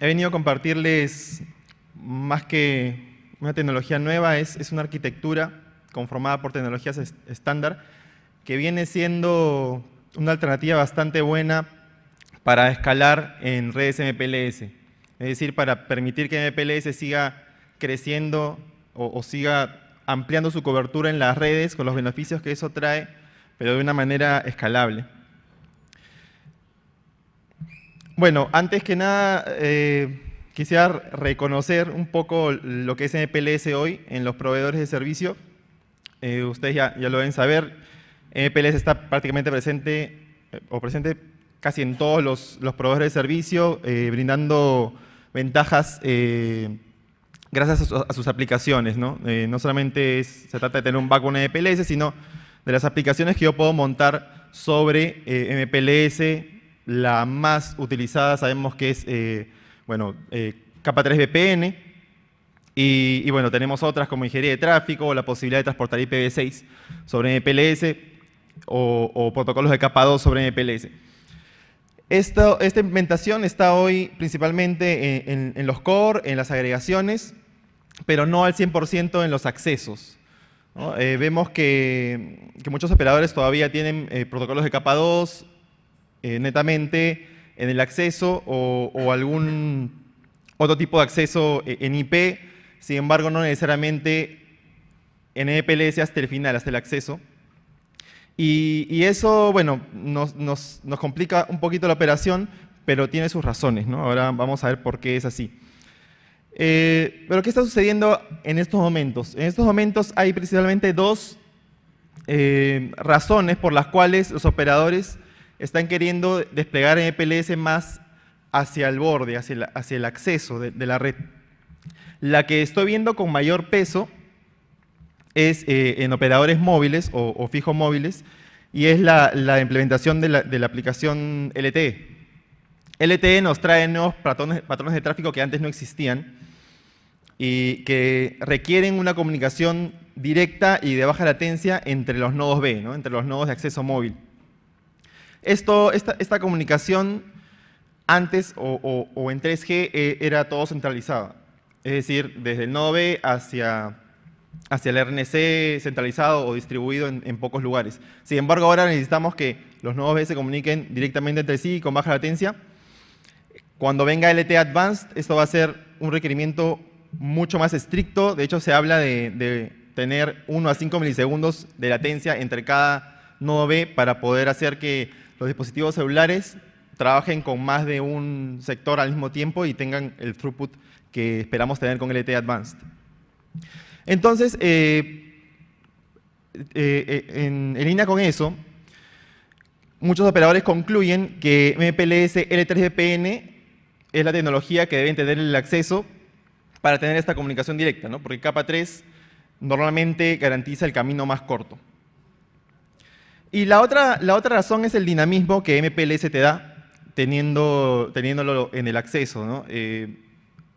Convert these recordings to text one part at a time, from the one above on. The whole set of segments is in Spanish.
he venido a compartirles más que una tecnología nueva, es, una arquitectura conformada por tecnologías estándar que viene siendo una alternativa bastante buena para escalar en redes MPLS. Es decir, para permitir que MPLS siga creciendo o, o, siga ampliando su cobertura en las redes con los beneficios que eso trae, pero de una manera escalable. Bueno, antes que nada, eh, quisiera reconocer un poco lo que es MPLS hoy en los proveedores de servicio. Eh, ustedes ya, lo deben saber, MPLS está prácticamente presente, eh, o presente casi en todos los, proveedores de servicio, brindando ventajas gracias a, sus aplicaciones. No, solamente se trata de tener un backbone de MPLS, sino de las aplicaciones que yo puedo montar sobre MPLS, la más utilizada sabemos que es, eh, bueno, eh, capa 3 VPN. Y, bueno, tenemos otras como ingeniería de tráfico, o la posibilidad de transportar IPv6 sobre MPLS o, protocolos de capa 2 sobre MPLS. Esta, esta implementación está hoy principalmente en, los core, en las agregaciones, pero no al 100% en los accesos. Eh, vemos que, muchos operadores todavía tienen protocolos de capa 2, eh, netamente en el acceso o, algún otro tipo de acceso eh, en IP, sin embargo no necesariamente en EPLS hasta el final, hasta el acceso. Y, eso, bueno, nos, complica un poquito la operación, pero tiene sus razones, ¿no? Ahora vamos a ver por qué es así. Eh, pero ¿qué está sucediendo en estos momentos? En estos momentos hay precisamente dos razones por las cuales los operadores están queriendo desplegar en más hacia el borde, hacia el, acceso de, la red. La que estoy viendo con mayor peso es eh, en operadores móviles o, fijo fijos móviles y es la, implementación de la, aplicación LTE. LTE nos trae nuevos patrones, de tráfico que antes no existían y que requieren una comunicación directa y de baja latencia entre los nodos B, entre los nodos de acceso móvil. Esto, esta, esta comunicación antes o, en 3G eh, era todo centralizado. Es decir, desde el nodo B hacia, hacia el RNC centralizado o distribuido en, pocos lugares. Sin embargo, ahora necesitamos que los nodos B se comuniquen directamente entre sí con baja latencia. Cuando venga LTE Advanced, esto va a ser un requerimiento mucho más estricto. De hecho, se habla de, de tener 1 a 5 milisegundos de latencia entre cada nodo B para poder hacer que los dispositivos celulares trabajen con más de un sector al mismo tiempo y tengan el throughput que esperamos tener con LTE Advanced. Entonces, eh, eh, eh, en, línea con eso, muchos operadores concluyen que MPLS L3VPN es la tecnología que deben tener el acceso para tener esta comunicación directa, ¿no? porque capa 3 normalmente garantiza el camino más corto. Y la otra, la otra razón es el dinamismo que MPLS te da, teniendo, teniéndolo en el acceso. ¿no? Eh,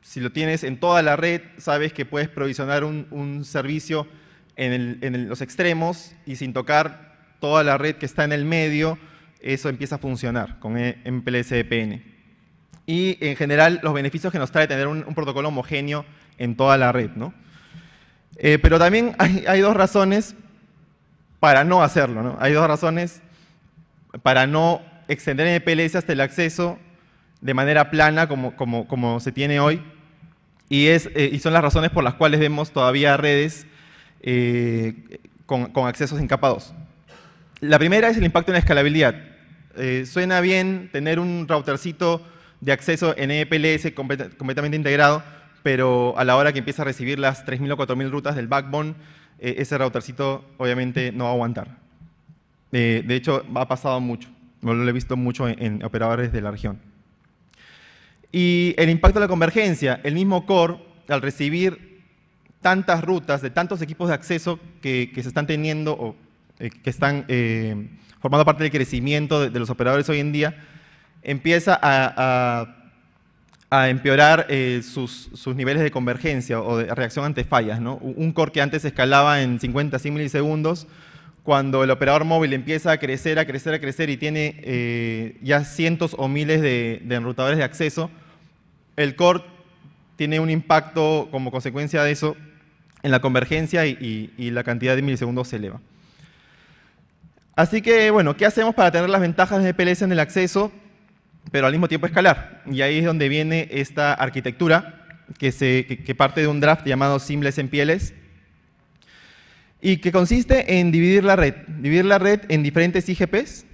si lo tienes en toda la red, sabes que puedes provisionar un, servicio en, los extremos y sin tocar toda la red que está en el medio, eso empieza a funcionar con e, MPLS VPN. E y en general, los beneficios que nos trae tener un, protocolo homogéneo en toda la red. ¿no? Eh, pero también hay, hay, dos razones para no hacerlo. Hay dos razones para no extender en hasta el acceso de manera plana como, se tiene hoy. Eh, y, son las razones por las cuales vemos todavía redes eh, con, accesos en capa 2. La primera es el impacto en la escalabilidad. Eh, suena bien tener un routercito de acceso en EPLS completamente integrado, pero a la hora que empieza a recibir las 3.000 o 4.000 rutas del backbone, eh, ese routercito obviamente no va a aguantar. Eh, de hecho, ha pasado mucho. Lo he visto mucho en, operadores de la región. Y el impacto de la convergencia. El mismo core, al recibir tantas rutas de tantos equipos de acceso que, se están teniendo o eh, que están formando parte del crecimiento de, los operadores hoy en día, empieza a a empeorar eh, sus, niveles de convergencia o de reacción ante fallas. ¿no? Un core que antes escalaba en 50, 100 milisegundos, cuando el operador móvil empieza a crecer, a crecer, a crecer y tiene eh, ya cientos o miles de, enrutadores de acceso, el core tiene un impacto como consecuencia de eso en la convergencia y, la cantidad de milisegundos se eleva. Así que, bueno, ¿qué hacemos para tener las ventajas de PLS en el acceso? pero al mismo tiempo escalar. Y ahí es donde viene esta arquitectura que, se, parte de un draft llamado Simples en Pieles y que consiste en dividir la red. Dividir la red en diferentes IGPs,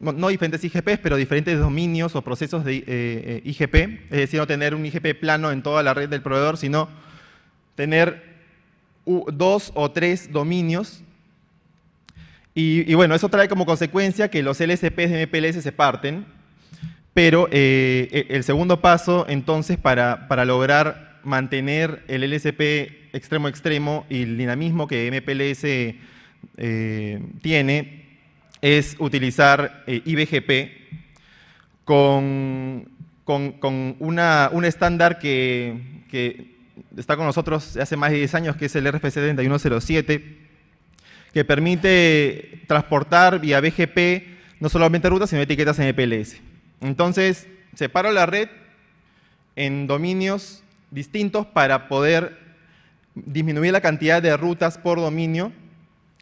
no diferentes IGPs, pero diferentes dominios o procesos de eh, eh, IGP, es decir, no tener un IGP plano en toda la red del proveedor, sino tener dos o tres dominios. Y, y bueno, eso trae como consecuencia que los LSPs de MPLS se parten pero eh, e-, el segundo paso, entonces, para, lograr mantener el LSP extremo extremo y el dinamismo que MPLS eh, tiene, es utilizar eh, IBGP con, un estándar que, está con nosotros hace más de 10 años, que es el RFC 3107, que permite transportar vía BGP no solamente rutas, sino etiquetas en MPLS. Entonces, separo la red en dominios distintos para poder disminuir la cantidad de rutas por dominio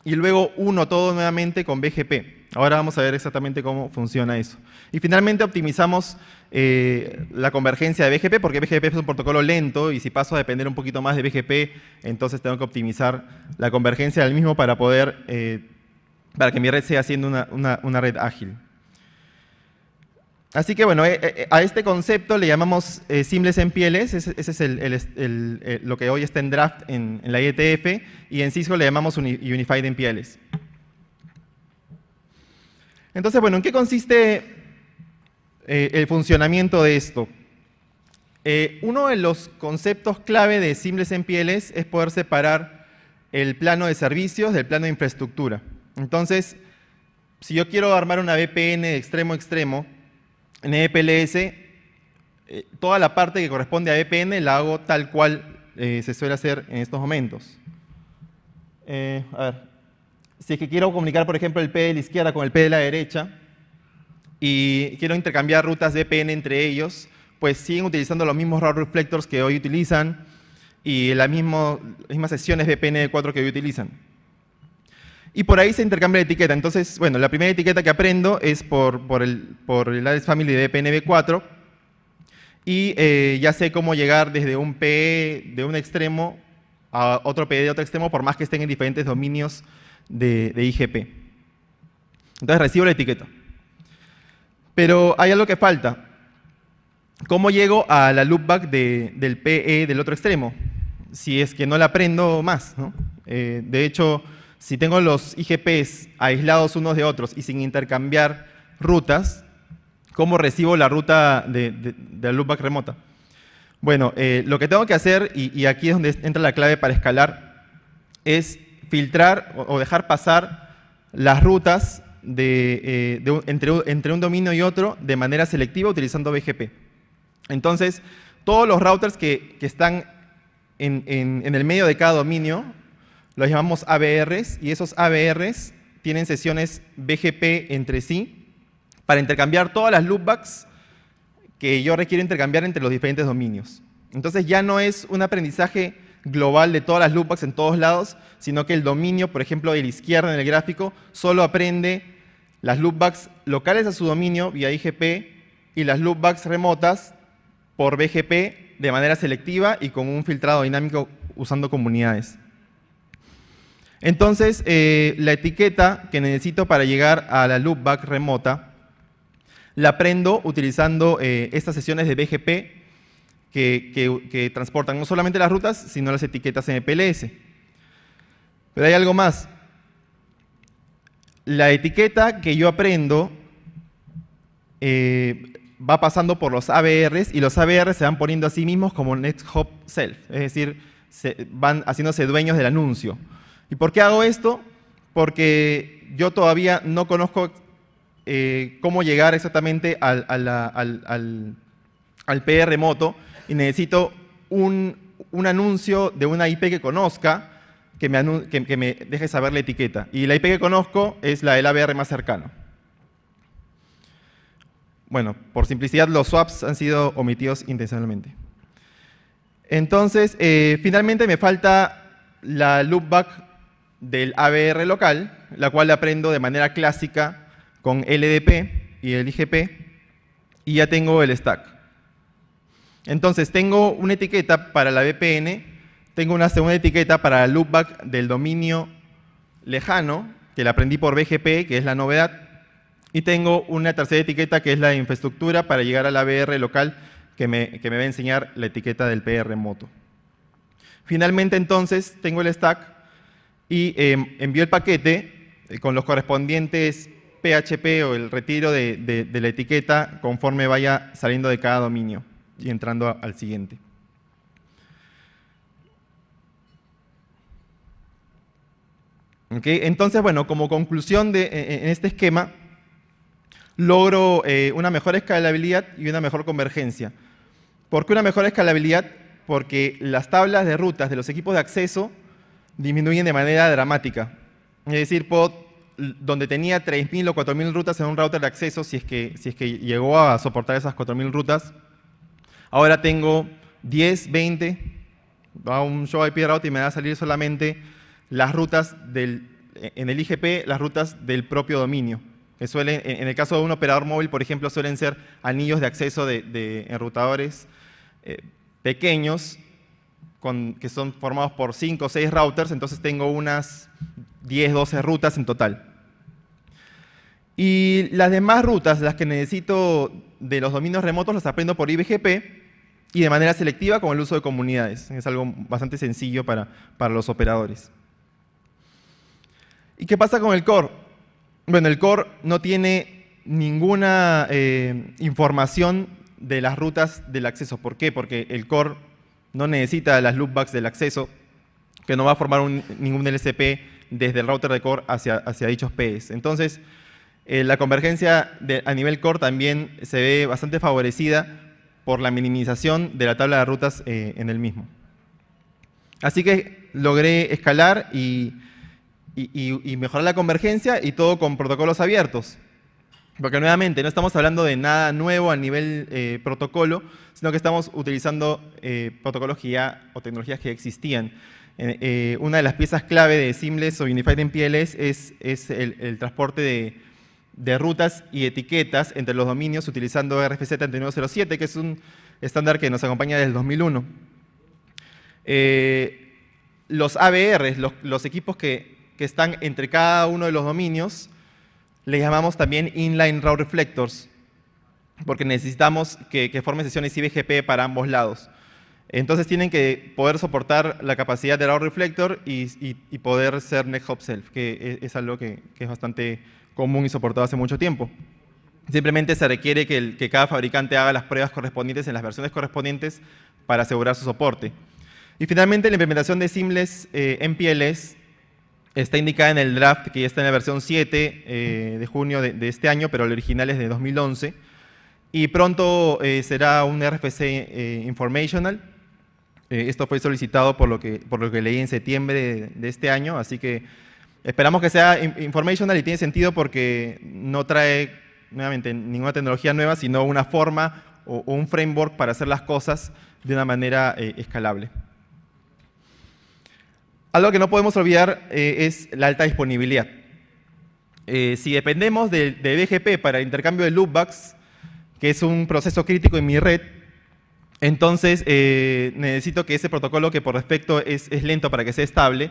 y luego uno todo nuevamente con BGP. Ahora vamos a ver exactamente cómo funciona eso. Y finalmente optimizamos eh, la convergencia de BGP, porque BGP es un protocolo lento y si paso a depender un poquito más de BGP, entonces tengo que optimizar la convergencia del mismo para poder, eh, para que mi red sea siendo una red ágil. Así que bueno, eh, eh, eh, a este concepto le llamamos simples en pieles, ese, es lo que hoy está en draft en, la IETF, y en Cisco le llamamos unified en pieles. Entonces, bueno, ¿en qué consiste el funcionamiento de esto? uno de los conceptos clave de simples en pieles es poder separar el plano de servicios del plano de infraestructura. Entonces, si yo quiero armar una VPN de extremo a extremo, en EPLS, eh, toda la parte que corresponde a EPN la hago tal cual eh, se suele hacer en estos momentos. Eh, a ver, si es que quiero comunicar, por ejemplo, el P de la izquierda con el P de la derecha y quiero intercambiar rutas de EPN entre ellos, pues siguen utilizando los mismos route reflectors que hoy utilizan y las, mismas sesiones de 4 e que hoy utilizan. Y por ahí se intercambia la etiqueta. Entonces, bueno, la primera etiqueta que aprendo es por, por el, por Family de PNB4. Y eh, ya sé cómo llegar desde un PE de un extremo a otro PE de otro extremo, por más que estén en diferentes dominios de, IGP. Entonces recibo la etiqueta. Pero hay algo que falta. ¿Cómo llego a la loopback del PE del otro extremo? Si es que no la aprendo más. ¿no? Eh, de hecho, si tengo los IGPs aislados unos de otros y sin intercambiar rutas, ¿cómo recibo la ruta de, la loopback remota? Bueno, eh, lo que tengo que hacer, y, aquí es donde entra la clave para escalar, es filtrar o, dejar pasar las rutas eh, entre, un dominio y otro de manera selectiva utilizando BGP. Entonces, todos los routers que, están en, el medio de cada dominio los llamamos ABRs y esos ABRs tienen sesiones BGP entre sí para intercambiar todas las loopbacks que yo requiero intercambiar entre los diferentes dominios. Entonces ya no es un aprendizaje global de todas las loopbacks en todos lados, sino que el dominio, por ejemplo, de la izquierda en el gráfico, solo aprende las loopbacks locales a su dominio vía IGP y las loopbacks remotas por BGP de manera selectiva y con un filtrado dinámico usando comunidades. Entonces, eh, la etiqueta que necesito para llegar a la loopback remota, la aprendo utilizando eh, estas sesiones de BGP que, transportan no solamente las rutas, sino las etiquetas MPLS. Pero hay algo más. La etiqueta que yo aprendo eh, va pasando por los ABRs y los ABRs se van poniendo a sí mismos como Next Hop Self, es decir, van haciéndose dueños del anuncio. ¿Y por qué hago esto? Porque yo todavía no conozco eh, cómo llegar exactamente al, PR remoto y necesito un, anuncio de una IP que conozca que me, me, deje saber la etiqueta. Y la IP que conozco es la del ABR más cercano. Bueno, por simplicidad, los swaps han sido omitidos intencionalmente. Entonces, eh, finalmente me falta la loopback del ABR local, la cual aprendo de manera clásica con LDP y el IGP, y ya tengo el stack. Entonces, tengo una etiqueta para la VPN, tengo una segunda etiqueta para el loopback del dominio lejano, que la aprendí por BGP, que es la novedad, y tengo una tercera etiqueta que es la infraestructura para llegar al ABR local, que me, que me va a enseñar la etiqueta del PR remoto. Finalmente, entonces, tengo el stack y em, envió el paquete eh, con los correspondientes PHP o el retiro de, la etiqueta conforme vaya saliendo de cada dominio y entrando al siguiente. Entonces, bueno, como conclusión de e, e, en este esquema, logro eh, una mejor escalabilidad y una mejor convergencia. ¿Por qué una mejor escalabilidad? Porque las tablas de rutas de los equipos de acceso disminuyen de manera dramática. Es decir, donde tenía 3.000 o 4.000 rutas en un router de acceso, si es que, si es que llegó a soportar esas 4.000 rutas, ahora tengo 10, 20, a un show IP router y me va a salir solamente las rutas del, en el IGP, las rutas del propio dominio. Que en el caso de un operador móvil, por ejemplo, suelen ser anillos de acceso de, de enrutadores eh, pequeños que son formados por 5 o 6 routers, entonces tengo unas 10, 12 rutas en total. Y las demás rutas, las que necesito de los dominios remotos, las aprendo por IBGP y de manera selectiva con el uso de comunidades. Es algo bastante sencillo para, para los operadores. ¿Y qué pasa con el core? Bueno, el core no tiene ninguna eh, información de las rutas del acceso. ¿Por qué? Porque el core no necesita las loopbacks del acceso, que no va a formar ningún LCP desde el router de core hacia, hacia dichos PEs. Entonces, eh, la convergencia a nivel core también se ve bastante favorecida por la minimización de la tabla de rutas eh, en el mismo. Así que logré escalar y, y mejorar la convergencia y todo con protocolos abiertos. Porque nuevamente no estamos hablando de nada nuevo a nivel eh, protocolo, sino que estamos utilizando eh, protocolos o tecnologías que existían. Eh, una de las piezas clave de Simles o Unified en PLS es, es el, transporte de, rutas y etiquetas entre los dominios utilizando RFC 3907, que es un estándar que nos acompaña desde el 2001. los ABRs, los, equipos que están entre cada uno de los dominios, le llamamos también inline route reflectors, porque necesitamos que, que formen sesiones IBGP para ambos lados. Entonces tienen que poder soportar la capacidad de route reflector y, poder ser next hop self, que e, es, algo que, es bastante común y soportado hace mucho tiempo. Simplemente se requiere que, cada fabricante haga las pruebas correspondientes en las versiones correspondientes para asegurar su soporte. Y finalmente la implementación de Simless eh, MPLS está indicada en el draft que ya está en la versión 7 eh, de junio de, este año, pero el original es de 2011. Y pronto eh, será un RFC eh, informational. esto fue solicitado por lo, que, por lo que leí en septiembre de, este año, así que esperamos que sea informational y tiene sentido porque no trae nuevamente ninguna tecnología nueva, sino una forma o un framework para hacer las cosas de una manera escalable. Algo que no podemos olvidar eh, es la alta disponibilidad. Eh, si dependemos de, BGP para el intercambio de loopbacks, que es un proceso crítico en mi red, entonces eh, necesito que ese protocolo que por respecto es, lento para que sea estable,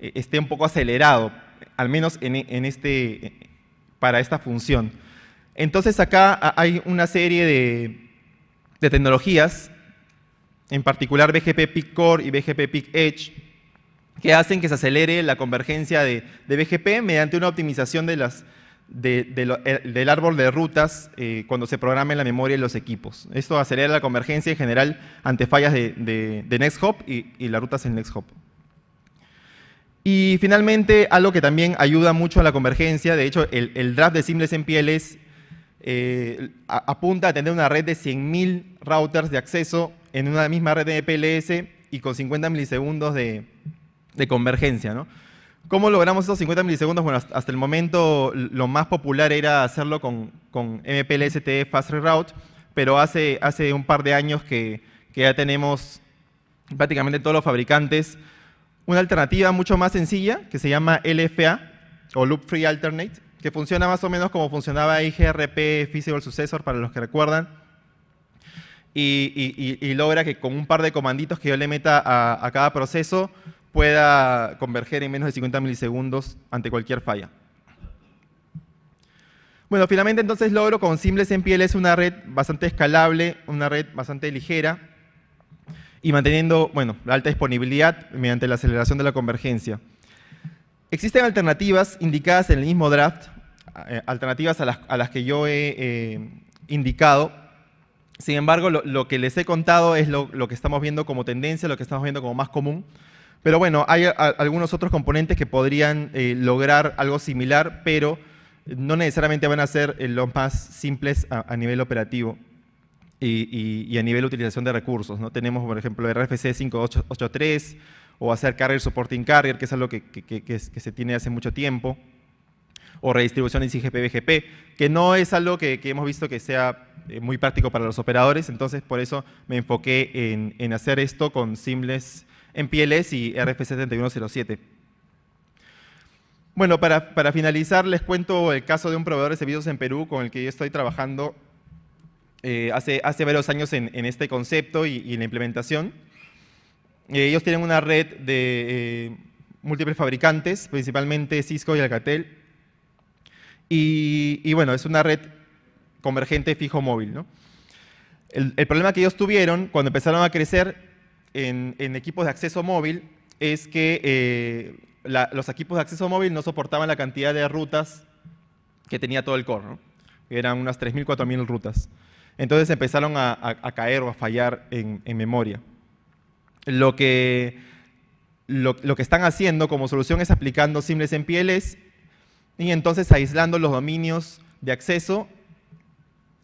esté un poco acelerado, al menos en, este, para esta función. Entonces acá hay una serie de, tecnologías, en particular BGP Peak Core y BGP Pic Edge, que hacen que se acelere la convergencia de, BGP mediante una optimización eh, del árbol de rutas eh, cuando se en la memoria y los equipos. Esto acelera la convergencia en general ante fallas de, NextHop y, y, las rutas en NextHop. Y finalmente, algo que también ayuda mucho a la convergencia, de hecho, el, draft de Simples en PLS eh, apunta a tener una red de 100.000 routers de acceso en una misma red de PLS y con 50 milisegundos de, de convergencia, ¿no? ¿Cómo logramos esos 50 milisegundos? Bueno, hasta el momento lo más popular era hacerlo con, con MPLST Fast Reroute, pero hace, hace un par de años que, ya tenemos prácticamente todos los fabricantes una alternativa mucho más sencilla que se llama LFA o Loop Free Alternate, que funciona más o menos como funcionaba IGRP physical Successor, para los que recuerdan, y, logra que con un par de comanditos que yo le meta a cada proceso, pueda converger en menos de 50 milisegundos ante cualquier falla. Bueno, finalmente entonces logro con Simples MPL es una red bastante escalable, una red bastante ligera y manteniendo, bueno, la alta disponibilidad mediante la aceleración de la convergencia. Existen alternativas indicadas en el mismo draft, eh, alternativas a las, que yo he eh, indicado. Sin embargo, lo, que les he contado es lo, lo que estamos viendo como tendencia, lo que estamos viendo como más común. Pero bueno, hay algunos otros componentes que podrían eh, lograr algo similar, pero no necesariamente van a ser eh, los más simples a, nivel operativo y, a nivel utilización de recursos. ¿no? Tenemos, por ejemplo, RFC 5.8.3, o hacer carrier supporting carrier, que es algo que, se tiene hace mucho tiempo, o redistribución ICGP-BGP, que no es algo que, hemos visto que sea eh, muy práctico para los operadores, entonces por eso me enfoqué en, en hacer esto con simples en PLS y RF7107. Bueno, para, finalizar, les cuento el caso de un proveedor de servicios en Perú con el que yo estoy trabajando eh, hace, hace, varios años en, este concepto y, en la implementación. Eh, ellos tienen una red de eh, múltiples fabricantes, principalmente Cisco y Alcatel. Y, bueno, es una red convergente fijo móvil. ¿no? el problema que ellos tuvieron cuando empezaron a crecer en, equipos de acceso móvil es que eh, los equipos de acceso móvil no soportaban la cantidad de rutas que tenía todo el core. Eran unas 3.000, 4.000 rutas. Entonces empezaron a, caer o a fallar en, memoria. Lo que, lo, lo que están haciendo como solución es aplicando simples MPLS y entonces aislando los dominios de acceso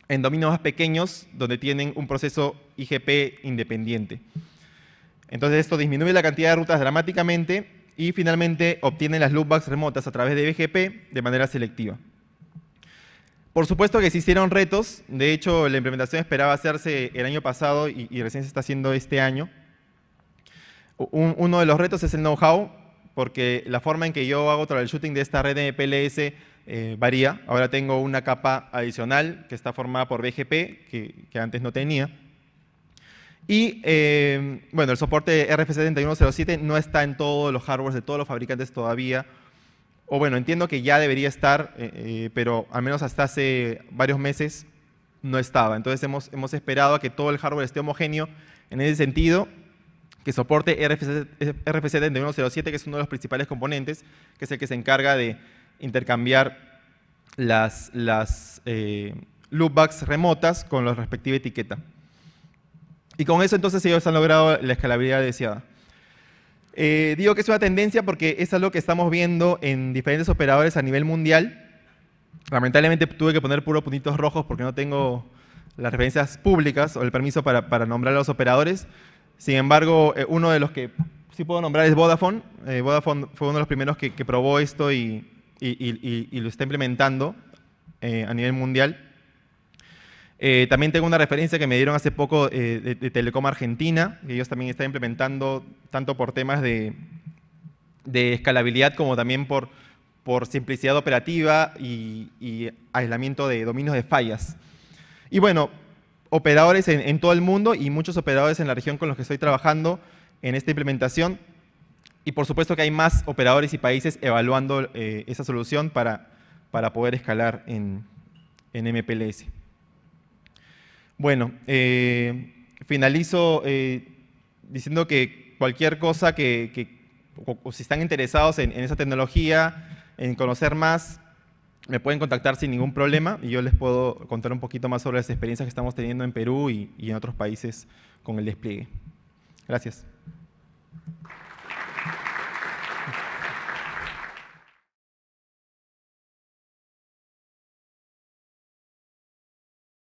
en dominios más pequeños donde tienen un proceso IGP independiente. Entonces esto disminuye la cantidad de rutas dramáticamente y finalmente obtiene las loopbacks remotas a través de BGP de manera selectiva. Por supuesto que existieron retos, de hecho la implementación esperaba hacerse el año pasado y, recién se está haciendo este año. uno de los retos es el know-how, porque la forma en que yo hago troubleshooting de esta red de PLS eh, varía. Ahora tengo una capa adicional que está formada por BGP, que antes no tenía. Y eh, bueno, el soporte RFC 7107 no está en todos los hardwares de todos los fabricantes todavía. O bueno, entiendo que ya debería estar, eh, eh, pero al menos hasta hace varios meses no estaba. Entonces hemos, esperado a que todo el hardware esté homogéneo en ese sentido, que soporte RFC 7107 que es uno de los principales componentes, que es el que se encarga de intercambiar las, las loopbacks remotas con la respectiva etiqueta. Y con eso entonces ellos han logrado la escalabilidad deseada. Eh, digo que es una tendencia porque es algo que estamos viendo en diferentes operadores a nivel mundial. Lamentablemente tuve que poner puro puntitos rojos porque no tengo las referencias públicas o el permiso para, nombrar a los operadores. Sin embargo, eh, uno de los que sí puedo nombrar es Vodafone. Eh, Vodafone fue uno de los primeros que, probó esto y, lo está implementando a nivel mundial. Eh, también tengo una referencia que me dieron hace poco eh, de, Telecom Argentina, que ellos también están implementando tanto por temas de, escalabilidad como también por, simplicidad operativa y, aislamiento de dominios de fallas. Y bueno, operadores en, todo el mundo y muchos operadores en la región con los que estoy trabajando en esta implementación. Y por supuesto que hay más operadores y países evaluando eh, esa solución para, poder escalar en MPLS. Bueno, eh, finalizo eh, diciendo que cualquier cosa que, o, si están interesados en, esa tecnología, en conocer más, me pueden contactar sin ningún problema y yo les puedo contar un poquito más sobre las experiencias que estamos teniendo en Perú y, y en otros países con el despliegue. Gracias.